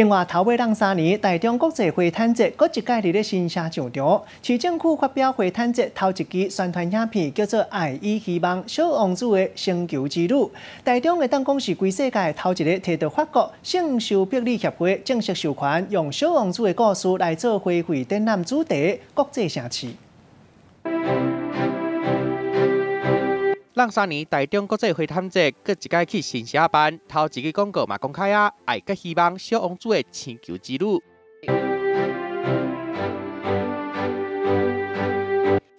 另外，头尾两三年，大中国际会谈节，各一届伫咧新下上场。市政府发表会谈节头一期宣传影片，叫做《爱与希望小王子》的星球之旅。大中会当讲是规世界头一个摕到法国圣修伯里协会正式授权，用小王子的故事来做花卉展览主题国际城市。上三年，台中国际会谈节，佫一届去新社办，头一个广告嘛公开啊！爱佮希望小王子的拯球之路。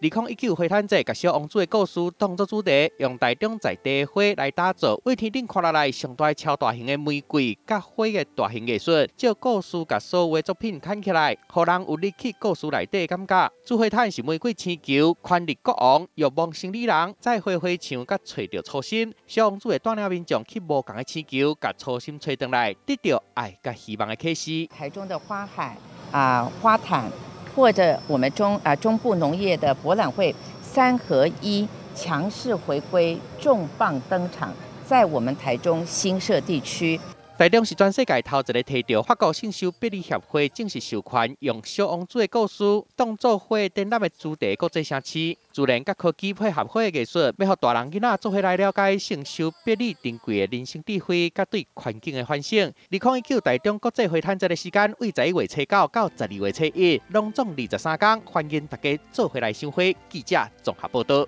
二零一九花毯节，把小王子的故事当作主题，用大中在大花来打造，为天顶看下来上大超大型的玫瑰甲花的大型艺术。借故事甲所画作品看起来，互人有入去故事内底感觉。主花毯是玫瑰星球，宽力国王欲望心理人，在花花上甲找到初心。小王子会锻炼民众去无同的星球，甲初心找回来，得到爱甲希望嘅启示。台中的花海啊，花坛。或者我们中啊中部农业的博览会三合一强势回归，重磅登场，在我们台中新设地区。台中是全世界头一个提到法国圣修比里协会正式授权，用小王子的故事当作会展览的主题国际城市，自然甲科技配合会艺术，要让大人囡仔做伙来了解圣修比里珍贵的人生智慧甲对环境的反省。你可以九台中国际会谈展的时间为十一月初九到十二月初一，拢总二十三天，欢迎大家做回来收会。记者综合报道。